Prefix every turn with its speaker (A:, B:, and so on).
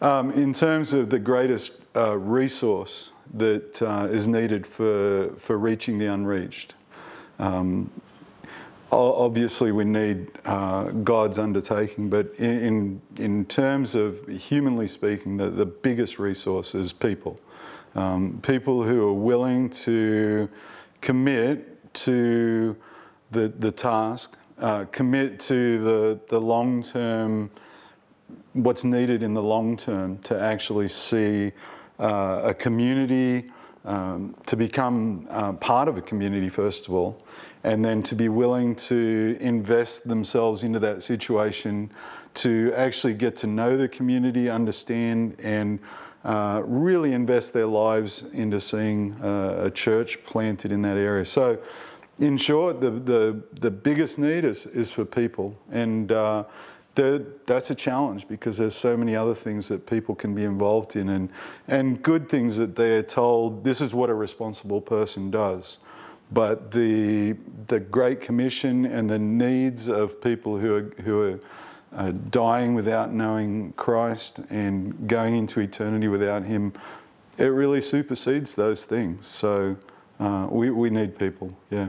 A: Um, in terms of the greatest uh, resource that uh, is needed for, for reaching the unreached, um, obviously we need uh, God's undertaking, but in, in, terms of humanly speaking, the, the biggest resource is people. Um, people who are willing to commit to the, the task, uh, commit to the, the long-term what's needed in the long term to actually see uh, a community, um, to become uh, part of a community, first of all, and then to be willing to invest themselves into that situation to actually get to know the community, understand, and uh, really invest their lives into seeing uh, a church planted in that area. So, in short, the, the, the biggest need is, is for people. And uh, there, that's a challenge because there's so many other things that people can be involved in and, and good things that they're told this is what a responsible person does. But the, the Great Commission and the needs of people who are, who are uh, dying without knowing Christ and going into eternity without Him, it really supersedes those things. So uh, we, we need people, yeah.